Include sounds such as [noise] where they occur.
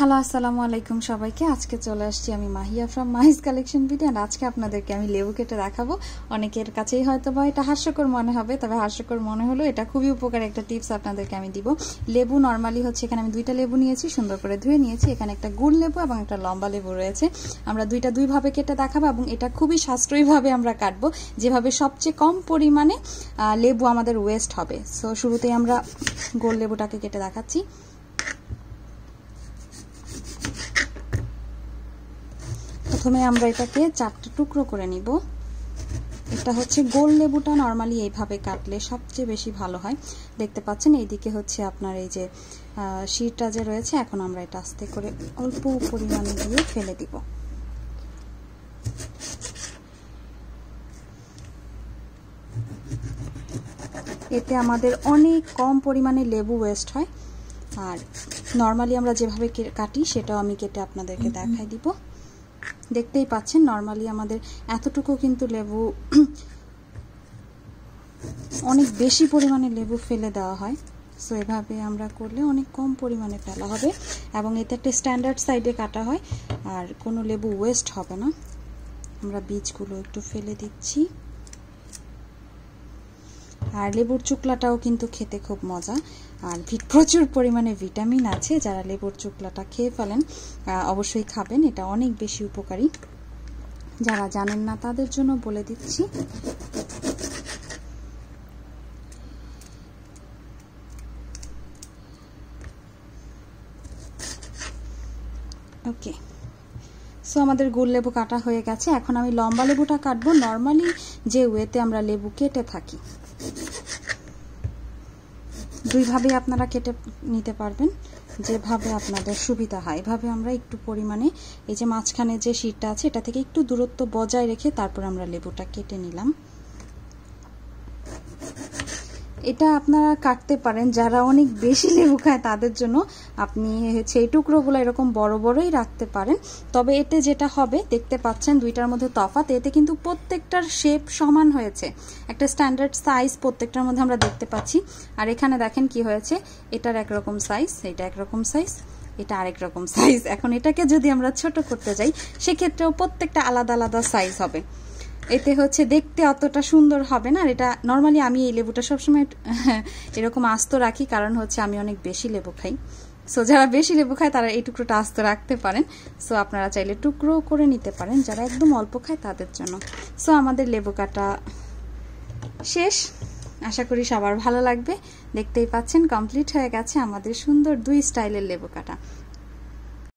hello আসসালামু আলাইকুম সবাইকে আজকে চলে আসছি আমি Mahiya from Mahi's collection video আর আজকে আপনাদেরকে আমি লেবু কেটে দেখাবো অনেকের কাছেই হয়তো বা এটা হাস্যকর মনে হবে তবে হাস্যকর মনে হলো এটা খুবই উপকার একটা টিপস আপনাদেরকে আমি দিব লেবু নর্মালি হচ্ছে এখানে আমি দুইটা লেবু নিয়েছি সুন্দর করে ধুয়ে নিয়েছি এখানে একটা গুল লেবু এবং একটা লম্বা লেবু রয়েছে আমরা দুইটা দুইভাবে কেটে দেখাবো এবং এটা খুবই সাশ্রয়ীভাবে আমরা কাটবো যেভাবে সবচেয়ে কম পরিমাণে লেবু আমাদের ওয়েস্ট হবে সো শুরুতেই আমরা গোল লেবুটাকে কেটে দেখাচ্ছি প্রথমে আমরা এটাকে চারটে টুকরো করে নিব এটা হচ্ছে গোল লেবুটা নর্মালি এইভাবে কাটলে সবচেয়ে বেশি ভালো হয় দেখতে পাচ্ছেন এইদিকে হচ্ছে আপনার এই যে শিরটা যে রয়েছে এখন আমরা এটা আস্তে করে অল্প পরিমাণে দিয়ে ফেলে দিব এতে আমাদের অনেক কম পরিমাণে লেবু ওয়েস্ট হয় আর নর্মালি আমরা যেভাবে কাটি সেটাও আমি কেটে আপনাদেরকে দেখাই দিব দেখতেই পাচ্ছেন নর্মালি আমাদের এতটুকু কিন্তু লেবু অনেক বেশি পরিমাণে লেবু ফেলে দেওয়া হয় সো এভাবে আমরা করলে অনেক কম পরিমাণে ফেলা হবে এবং এতে একটা স্ট্যান্ডার্ড সাইডে কাটা হয় আর কোনো লেবু ওয়েস্ট হবে না আমরা বীজগুলো একটু ফেলে দিচ্ছি আর লেবুর চুকলাটাও কিন্তু খেতে খুব মজা আর প্রচুর পরিমাণে ভিটামিন আছে যারা লেবুর চুকলাটা খেয়ে ফেলেন অবশ্যই খাবেন এটা অনেক বেশি উপকারী যারা জানেন না তাদের জন্য বলে দিচ্ছি ওকে সো আমাদের গোল লেবু কাটা হয়ে গেছে এখন আমি লম্বা লেবুটা কাটবো নর্মালি যে ওয়েতে আমরা লেবু কেটে থাকি দুইভাবেই আপনারা কেটে নিতে পারবেন যেভাবে আপনাদের সুবিধা হয় এভাবে আমরা একটু পরিমাণে এই যে মাঝখানে যে শিটটা আছে এটা থেকে একটু দূরত্ব বজায় রেখে তারপর আমরা লেবুটা কেটে নিলাম এটা আপনারা কাটতে পারেন যারা অনেক বেশি লেবু খায় তাদের জন্য আপনি হচ্ছে এই টুকরোগুলো এরকম বড় বড়ই রাখতে পারেন তবে এতে যেটা হবে দেখতে পাচ্ছেন দুইটার মধ্যে তফাত এতে কিন্তু প্রত্যেকটার শেপ সমান হয়েছে একটা স্ট্যান্ডার্ড সাইজ প্রত্যেকটার মধ্যে আমরা দেখতে পাচ্ছি আর এখানে দেখেন কি হয়েছে এটার একরকম সাইজ এটা একরকম সাইজ এটা আরেক রকম সাইজ এখন এটাকে যদি আমরা ছোট করতে যাই সেক্ষেত্রেও প্রত্যেকটা আলাদা আলাদা সাইজ হবে এতে হচ্ছে দেখতে অতটা সুন্দর হবে না আর এটা নর্মালি আমি এই লেবুটা সবসময় [laughs] এরকম আস্ত রাখি কারণ হচ্ছে আমি অনেক বেশি লেবু খাই সো যারা বেশি লেবু খায় তারা এই টুকরোটা আস্ত রাখতে পারেন সো আপনারা চাইলে টুকরো করে নিতে পারেন যারা একদম অল্প খায় তাদের জন্য সো আমাদের লেবু কাটা শেষ আশা করি সবার ভালো লাগবে দেখতেই পাচ্ছেন কমপ্লিট হয়ে গেছে আমাদের সুন্দর দুই স্টাইলের লেবু কাটা